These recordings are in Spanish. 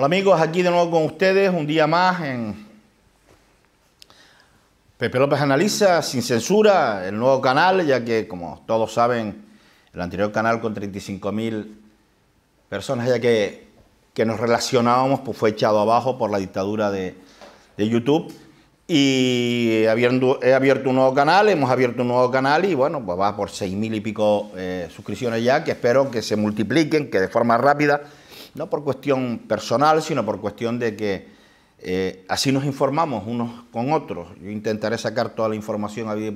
Hola amigos, aquí de nuevo con ustedes, un día más en Pepe López Analiza, sin censura, el nuevo canal, ya que como todos saben, el anterior canal con 35.000 personas, ya que, que, nos relacionábamos, pues fue echado abajo por la dictadura de, YouTube. Y he abierto un nuevo canal, hemos abierto un nuevo canal y bueno, pues va por 6.000 y pico eh, suscripciones ya, que espero que se multipliquen, que de forma rápida no por cuestión personal, sino por cuestión de que eh, así nos informamos unos con otros. Yo intentaré sacar toda la información a vida,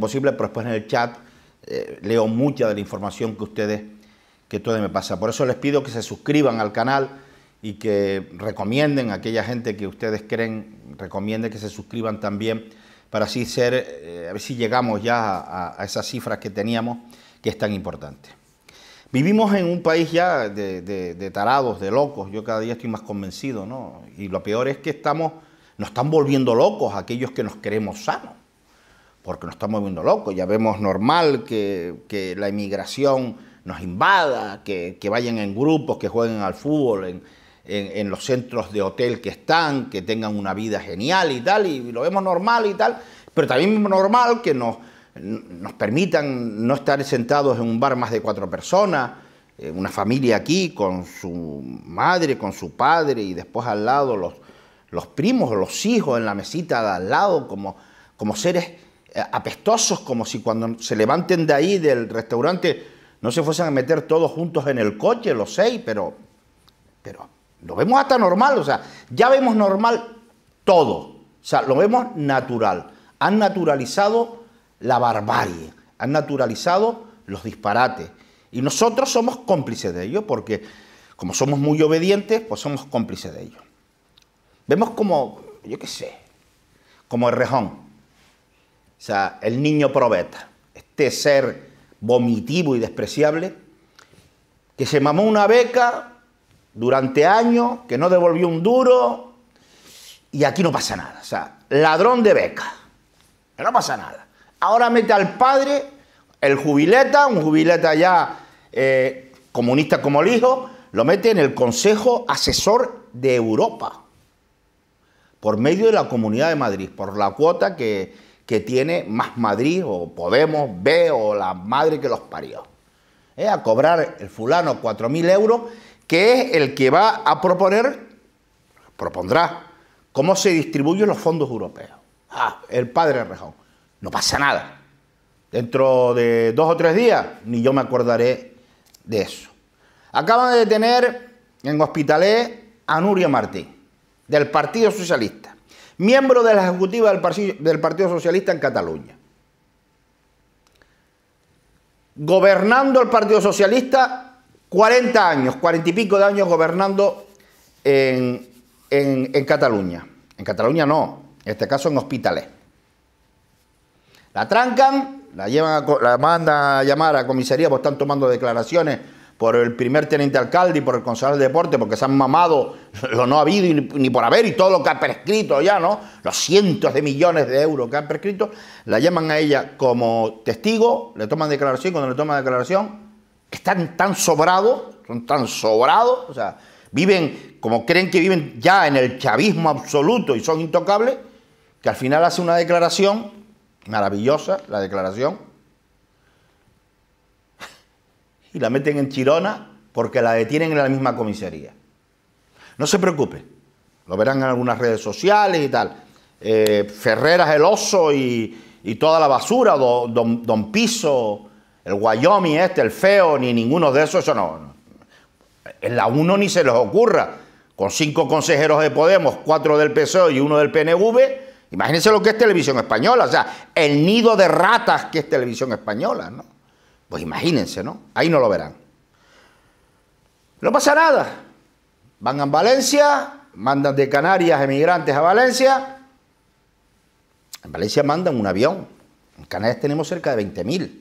posible, pero después en el chat eh, leo mucha de la información que ustedes, que todo me pasa. Por eso les pido que se suscriban al canal y que recomienden a aquella gente que ustedes creen, recomienden que se suscriban también para así ser, eh, a ver si llegamos ya a esas cifras que teníamos, que es tan importante. Vivimos en un país ya de, tarados, de locos. Yo cada día estoy más convencido, ¿no? Y lo peor es que estamos, nos están volviendo locos aquellos que nos queremos sanos, porque nos estamos volviendo locos. Ya vemos normal que, la inmigración nos invada, que, vayan en grupos, que jueguen al fútbol, en, en, los centros de hotel que están, que tengan una vida genial y tal, y lo vemos normal y tal, pero también normal que nos nos permitan no estar sentados en un bar más de cuatro personas, eh, una familia aquí con su madre, con su padre y después al lado los, los primos los hijos en la mesita de al lado como, como seres eh, apestosos, como si cuando se levanten de ahí del restaurante no se fuesen a meter todos juntos en el coche, los seis, pero, pero lo vemos hasta normal, o sea, ya vemos normal todo, o sea, lo vemos natural. Han naturalizado la barbarie, han naturalizado los disparates. Y nosotros somos cómplices de ello, porque como somos muy obedientes, pues somos cómplices de ello. Vemos como, yo qué sé, como el rejón, o sea, el niño probeta, este ser vomitivo y despreciable, que se mamó una beca durante años, que no devolvió un duro, y aquí no pasa nada. O sea, ladrón de beca, que no pasa nada. Ahora mete al padre, el jubileta, un jubileta ya eh, comunista como el hijo, lo mete en el Consejo Asesor de Europa, por medio de la Comunidad de Madrid, por la cuota que, tiene Más Madrid o Podemos, B o la madre que los parió. Eh, a cobrar el fulano 4.000 euros, que es el que va a proponer, propondrá, cómo se distribuyen los fondos europeos. Ah, el padre Rejón. No pasa nada. Dentro de dos o tres días, ni yo me acordaré de eso. Acaban de detener en Hospitalet a Nuria Martí, del Partido Socialista, miembro de la ejecutiva del Partido Socialista en Cataluña. Gobernando el Partido Socialista 40 años, 40 y pico de años gobernando en, en Cataluña. En Cataluña no, en este caso en Hospitalet. La trancan, la, llevan la mandan a llamar a comisaría porque están tomando declaraciones por el primer teniente alcalde y por el concejal de deporte, porque se han mamado lo no habido ni por haber y todo lo que ha prescrito ya, ¿no? Los cientos de millones de euros que han prescrito, la llaman a ella como testigo, le toman declaración, cuando le toman declaración, están tan sobrados, son tan sobrados, o sea, viven como creen que viven ya en el chavismo absoluto y son intocables, que al final hace una declaración maravillosa la declaración, y la meten en Chirona porque la detienen en la misma comisaría. No se preocupe, lo verán en algunas redes sociales y tal. Eh, Ferreras el oso y, toda la basura, don, Piso, el Wyoming este, el feo, ni ninguno de esos, eso no. En la uno ni se les ocurra, con cinco consejeros de Podemos, cuatro del PSOE y uno del PNV, Imagínense lo que es televisión española, o sea, el nido de ratas que es televisión española, ¿no? Pues imagínense, ¿no? Ahí no lo verán. No pasa nada. Van a Valencia, mandan de Canarias emigrantes a Valencia. En Valencia mandan un avión. En Canarias tenemos cerca de 20.000.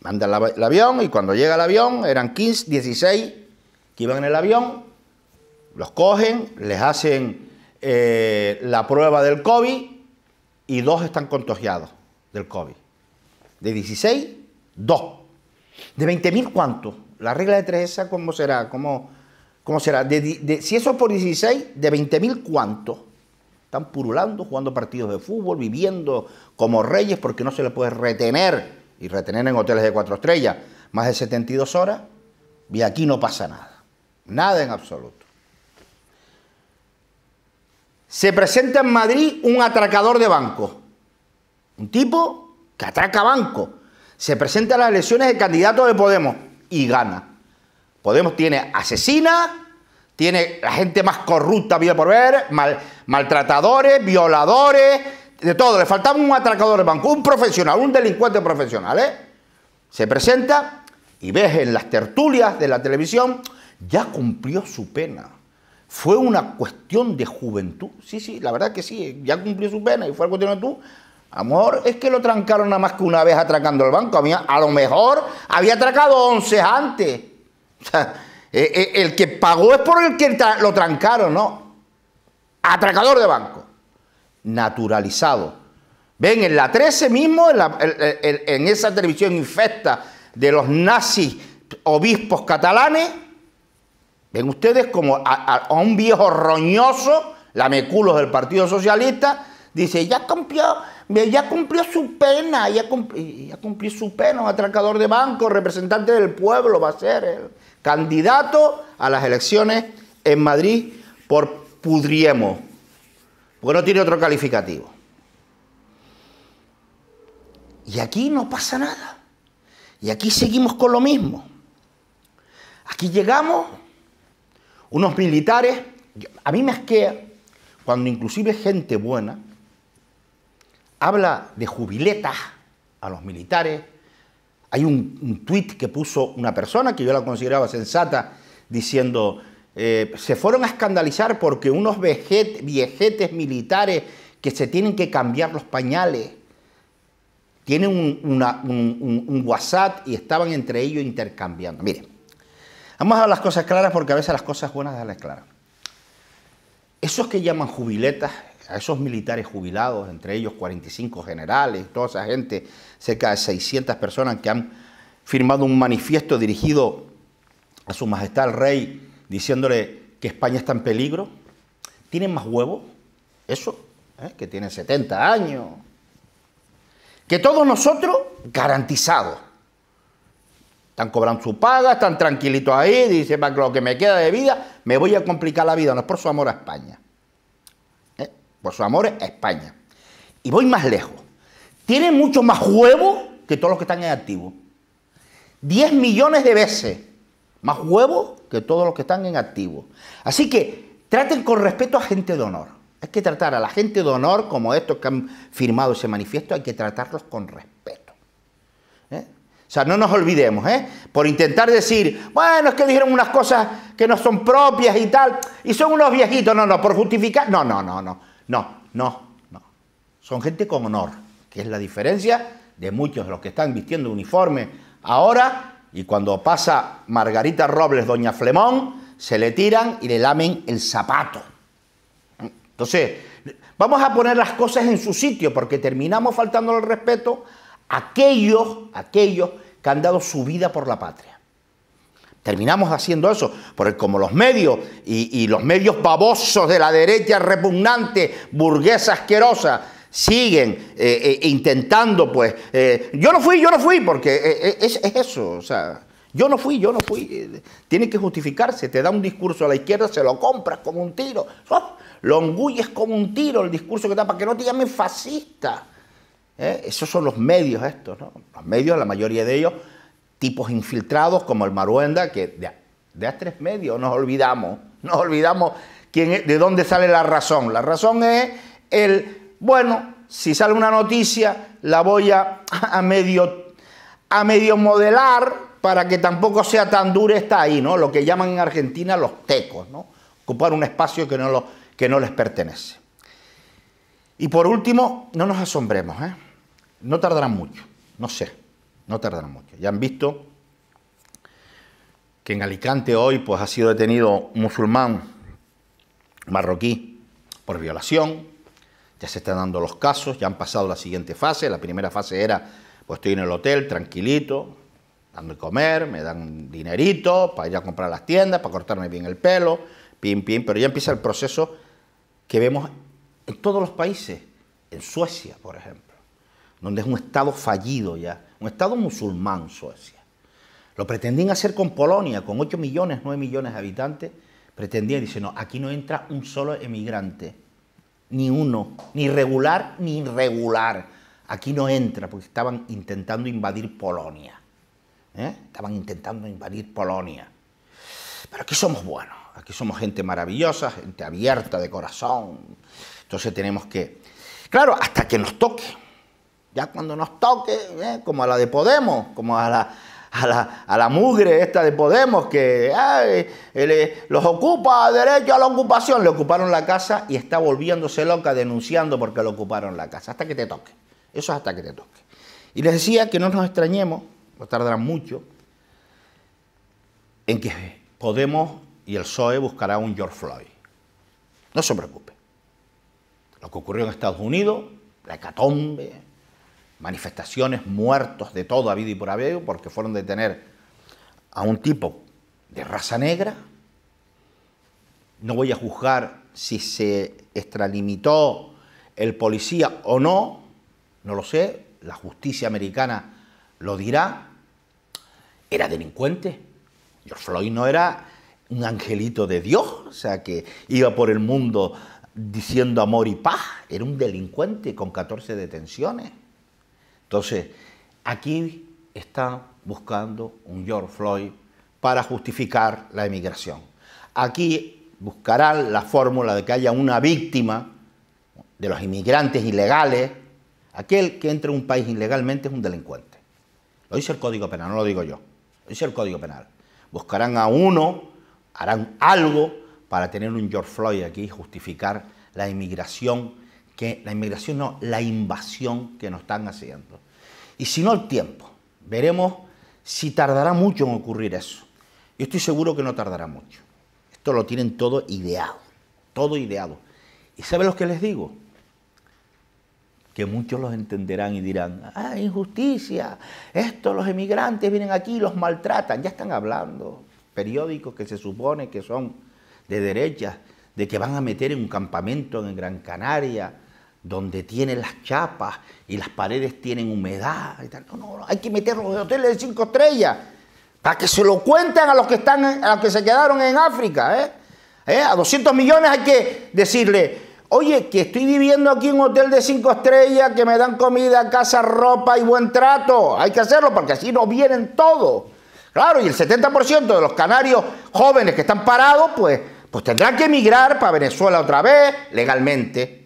Mandan el avión y cuando llega el avión eran 15, 16 que iban en el avión. Los cogen, les hacen eh, la prueba del COVID y dos están contagiados del COVID. De 16, dos. ¿De 20.000 cuánto? La regla de tres esa, ¿cómo será? ¿Cómo, será? De, si eso es por 16, ¿de 20.000 cuánto? Están purulando, jugando partidos de fútbol, viviendo como reyes porque no se les puede retener y retener en hoteles de cuatro estrellas más de 72 horas y aquí no pasa nada, nada en absoluto se presenta en Madrid un atracador de banco. Un tipo que atraca bancos. Se presenta a las elecciones de candidato de Podemos y gana. Podemos tiene asesina, tiene la gente más corrupta, bien por ver, mal, maltratadores, violadores, de todo. Le faltaba un atracador de banco, un profesional, un delincuente profesional. ¿eh? Se presenta y ves en las tertulias de la televisión, ya cumplió su pena fue una cuestión de juventud. Sí, sí, la verdad que sí, ya cumplió su pena y fue algo de juventud. A lo mejor es que lo trancaron nada más que una vez atracando el banco. A, a lo mejor había atracado 11 antes. Eh, eh, el que pagó es por el que lo trancaron, ¿no? Atracador de banco. Naturalizado. Ven, en la 13 mismo, en, en esa televisión infecta de los nazis obispos catalanes, en ustedes como a, un viejo roñoso, lameculos del Partido Socialista, dice, ya cumplió, ya cumplió su pena, ya cumplió, ya su pena, un atracador de banco, representante del pueblo va a ser el candidato a las elecciones en Madrid por pudriemos, porque no tiene otro calificativo. Y aquí no pasa nada. Y aquí seguimos con lo mismo. Aquí llegamos unos militares. A mí me asquea cuando inclusive gente buena habla de jubiletas a los militares. Hay un, tweet tuit que puso una persona que yo la consideraba sensata diciendo, eh, se fueron a escandalizar porque unos viejetes militares que se tienen que cambiar los pañales tienen un, un WhatsApp y estaban entre ellos intercambiando. Miren, Vamos a las cosas claras porque a veces las cosas buenas dan las claras. Esos que llaman jubiletas, a esos militares jubilados, entre ellos 45 generales, toda esa gente, cerca de 600 personas que han firmado un manifiesto dirigido a su majestad el rey diciéndole que España está en peligro, tienen más huevos, eso, ¿eh? que tienen 70 años, que todos nosotros garantizados están cobrando su paga, están tranquilitos ahí, dice, para lo que me queda de vida, me voy a complicar la vida. No es por su amor a España. ¿eh? Por su amor a España. Y voy más lejos. Tienen mucho más huevos que todos los que están en activo. 10 millones de veces más huevos que todos los que están en activo. Así que traten con respeto a gente de honor. Hay que tratar a la gente de honor como estos que han firmado ese manifiesto, hay que tratarlos con respeto. ¿Eh? O sea, no nos olvidemos, ¿eh? Por intentar decir, bueno, es que dijeron unas cosas que no son propias y tal, y son unos viejitos, no, no, por justificar, no, no, no, no, no, no, no. Son gente con honor, que es la diferencia de muchos de los que están vistiendo uniforme ahora y cuando pasa Margarita Robles, doña Flemón, se le tiran y le lamen el zapato. Entonces, vamos a poner las cosas en su sitio porque terminamos faltando el respeto aquellos, aquellos que han dado su vida por la patria. Terminamos haciendo eso, porque como los medios y, los medios babosos de la derecha repugnante, burguesa asquerosa, siguen eh, eh, intentando, pues, eh, yo no fui, yo no fui, porque es, eso, o sea, yo no fui, yo no fui, Tiene que justificarse, te da un discurso a la izquierda, se lo compras como un tiro, ¡oh! lo engulles como un tiro el discurso que da, para que no te llamen fascista. ¿Eh? Esos son los medios estos, ¿no? Los medios, la mayoría de ellos, tipos infiltrados como el Maruenda, que de, hace a tres medios nos olvidamos, nos olvidamos de dónde sale la razón. La razón es el, bueno, si sale una noticia, la voy a, medio, a medio modelar para que tampoco sea tan dura está ahí, ¿no? Lo que llaman en Argentina los tecos, ¿no? Ocupar un espacio que no, lo, que no les pertenece. Y por último, no nos asombremos, ¿eh? No tardarán mucho, no sé, no tardarán mucho. Ya han visto que en Alicante hoy pues, ha sido detenido un musulmán marroquí por violación, ya se están dando los casos, ya han pasado la siguiente fase, la primera fase era, pues estoy en el hotel tranquilito, dando de comer, me dan dinerito para ir a comprar las tiendas, para cortarme bien el pelo, pim, pim, pero ya empieza el proceso que vemos en todos los países, en Suecia, por ejemplo donde es un Estado fallido ya, un Estado musulmán Suecia. Lo pretendían hacer con Polonia, con 8 millones, 9 millones de habitantes, pretendían, dice, no, aquí no entra un solo emigrante, ni uno, ni regular, ni irregular, aquí no entra, porque estaban intentando invadir Polonia, ¿eh? estaban intentando invadir Polonia. Pero aquí somos buenos, aquí somos gente maravillosa, gente abierta de corazón, entonces tenemos que, claro, hasta que nos toque. Ya cuando nos toque, eh, como a la de Podemos, como a la, a la, mugre esta de Podemos, que eh, los ocupa derecho a la ocupación, le ocuparon la casa y está volviéndose loca denunciando porque le ocuparon la casa, hasta que te toque. Eso hasta que te toque. Y les decía que no nos extrañemos, no tardará mucho, en que Podemos y el PSOE buscará un George Floyd. No se preocupe. Lo que ocurrió en Estados Unidos, la hecatombe, manifestaciones, muertos de todo habido y por haber, porque fueron detener a un tipo de raza negra. No voy a juzgar si se extralimitó el policía o no, no lo sé, la justicia americana lo dirá. Era delincuente. George Floyd no era un angelito de Dios, o sea, que iba por el mundo diciendo amor y paz. Era un delincuente con 14 detenciones. Entonces, aquí está buscando un George Floyd para justificar la emigración. Aquí buscarán la fórmula de que haya una víctima de los inmigrantes ilegales. Aquel que entre en un país ilegalmente es un delincuente. Lo dice el Código Penal, no lo digo yo. Lo dice el Código Penal. Buscarán a uno, harán algo para tener un George Floyd aquí y justificar la inmigración que la inmigración, no, la invasión que nos están haciendo. Y si no el tiempo, veremos si tardará mucho en ocurrir eso. Yo estoy seguro que no tardará mucho. Esto lo tienen todo ideado, todo ideado. ¿Y saben lo que les digo? que muchos los entenderán y dirán, ah, injusticia, estos los emigrantes vienen aquí y los maltratan, ya están hablando, periódicos que se supone que son de derecha, de que van a meter en un campamento en Gran Canaria, donde tienen las chapas y las paredes tienen humedad. No, no, hay que meterlo en hoteles de cinco estrellas para que se lo cuenten a los que, están, los que se quedaron en África. ¿eh? ¿Eh? A 200 millones hay que decirle, oye, que estoy viviendo aquí en un hotel de cinco estrellas, que me dan comida, casa, ropa y buen trato. Hay que hacerlo porque así no vienen todos. Claro, y el 70% de los canarios jóvenes que están parados, pues, pues tendrán que emigrar para Venezuela otra vez, legalmente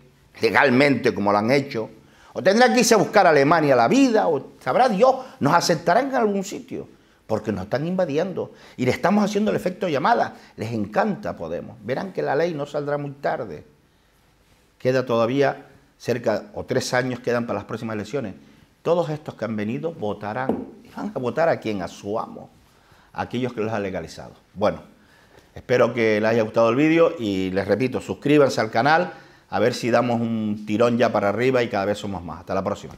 legalmente como lo han hecho, o tendrá que irse a buscar a Alemania la vida, o sabrá Dios, nos aceptarán en algún sitio, porque nos están invadiendo y le estamos haciendo el efecto llamada. Les encanta Podemos. Verán que la ley no saldrá muy tarde. Queda todavía cerca o tres años quedan para las próximas elecciones. Todos estos que han venido votarán. Y van a votar a quien, a su amo, a aquellos que los han legalizado. Bueno, espero que les haya gustado el vídeo y les repito, suscríbanse al canal a ver si damos un tirón ya para arriba y cada vez somos más. Hasta la próxima.